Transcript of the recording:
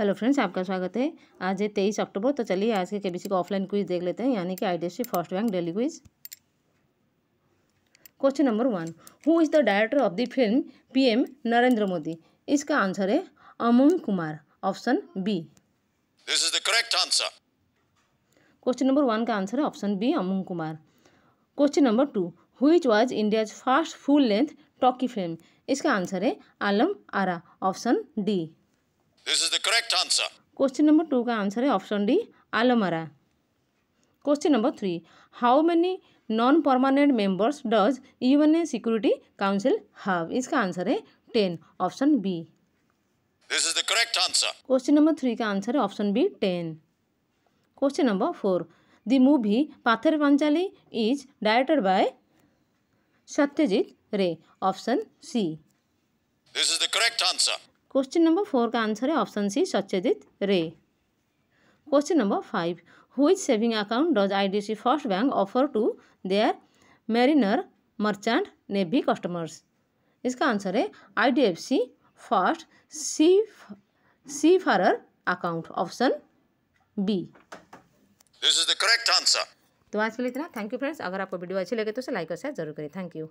Hello friends आपका स्वागत है आज है तेईस अक्टूबर तो चलिए आज के केबीसी का ऑफलाइन क्विज देख लेते हैं यानी कि IDFC first bank daily quiz question number one who is the director of the film PM Narendra Modi इसका आंसर है Aman Kumar option B this is the correct answer question number one का आंसर है option B Aman Kumar question number two हुई was India's first full length talkie film इसका answer है Alam Ara option D This is the correct answer. Question number 2 का answer है option D आलमरा question number three how many non permanent members does you a security council have इसका answer है ten option B this is the correct answer question number three का answer है option B ten question number four the movie Pather Panchali is directed by Satyajit Ray option C this is the correct answer question number four का answer है option C Satyajit रे question number five which I D does IDC first bank offer to their Mariner merchant navy customers इसका answer है I D F C first sea seafarer account option B this is the correct answer तो आज के लिए इतना thank you friends अगर आपको video अच्छी लगे तो उसे लाइक और शेयर जरूर करें थैंक यू